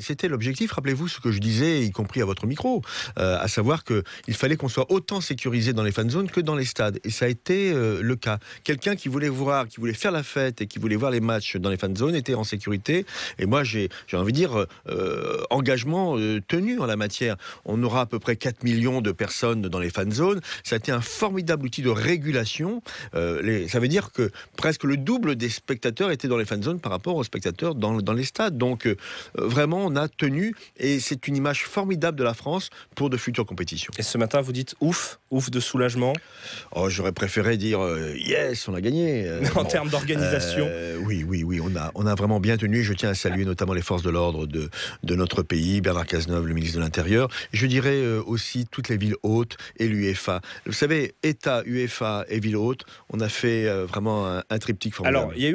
C'était l'objectif, rappelez-vous ce que je disais, y compris à votre micro, euh, à savoir qu'il fallait qu'on soit autant sécurisé dans les fan zones que dans les stades. Et ça a été euh, le cas. Quelqu'un qui voulait voir, qui voulait faire la fête et qui voulait voir les matchs dans les fan zones était en sécurité. Et moi, j'ai envie de dire, euh, engagement tenu en la matière. On aura à peu près 4 millions de personnes dans les fan zones. Ça a été un formidable outil de régulation. ça veut dire que presque le double des spectateurs étaient dans les fan zones par rapport aux spectateurs dans, dans les stades. Donc, vraiment, on a tenu et c'est une image formidable de la France pour de futures compétitions. Et ce matin, vous dites ouf, ouf de soulagement oh, J'aurais préféré dire euh, yes, on a gagné. Euh, en termes d'organisation euh, Oui, oui, oui, on a, on a vraiment bien tenu. Je tiens à saluer notamment les forces de l'ordre de, de notre pays, Bernard Cazeneuve, le ministre de l'Intérieur. Je dirais aussi toutes les villes hautes et l'UEFA. Vous savez, État, UEFA et ville haute, on a fait vraiment un, triptyque formidable. Alors,